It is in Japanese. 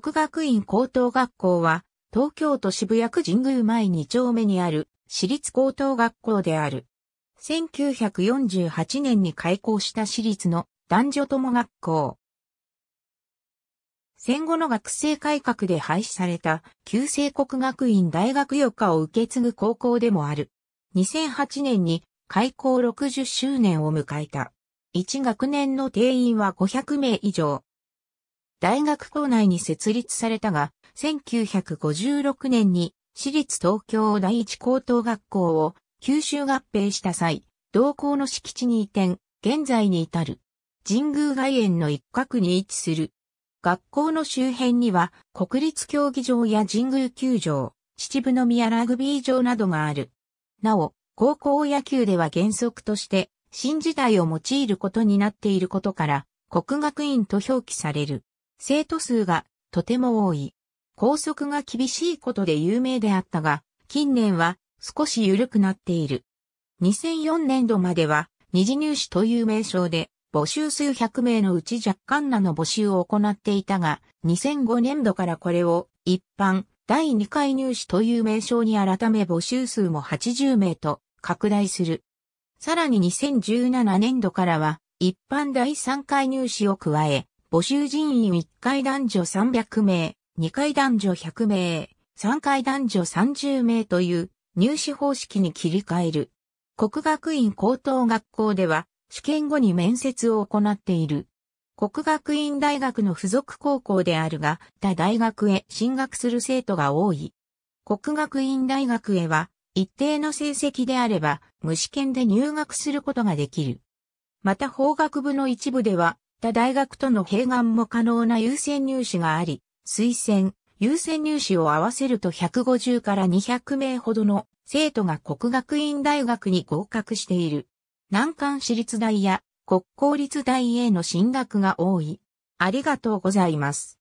国学院高等学校は、東京都渋谷区神宮前2丁目にある私立高等学校である。1948年に開校した私立の男女友学校。戦後の学生改革で廃止された旧制国学院大学予科を受け継ぐ高校でもある。2008年に開校60周年を迎えた。1学年の定員は500名以上。大学校内に設立されたが、1956年に私立東京第一高等学校を九州合併した際、同校の敷地に移転、現在に至る。神宮外苑の一角に位置する。学校の周辺には国立競技場や神宮球場、秩父宮ラグビー場などがある。なお、高校野球では原則として新時代を用いることになっていることから、国学院と表記される。生徒数がとても多い。校則が厳しいことで有名であったが、近年は少し緩くなっている。2004年度までは二次入試という名称で募集数100名のうち若干なの募集を行っていたが、2005年度からこれを一般第2回入試という名称に改め募集数も80名と拡大する。さらに2017年度からは一般第3回入試を加え、募集人員1回男女300名、2回男女100名、3回男女30名という入試方式に切り替える。国学院高等学校では試験後に面接を行っている。国学院大学の付属高校であるが、他大学へ進学する生徒が多い。国学院大学へは、一定の成績であれば、無試験で入学することができる。また法学部の一部では、った大学との併願も可能な優先入試があり、推薦、優先入試を合わせると150から200名ほどの生徒が国学院大学に合格している。難関私立大や国公立大への進学が多い。ありがとうございます。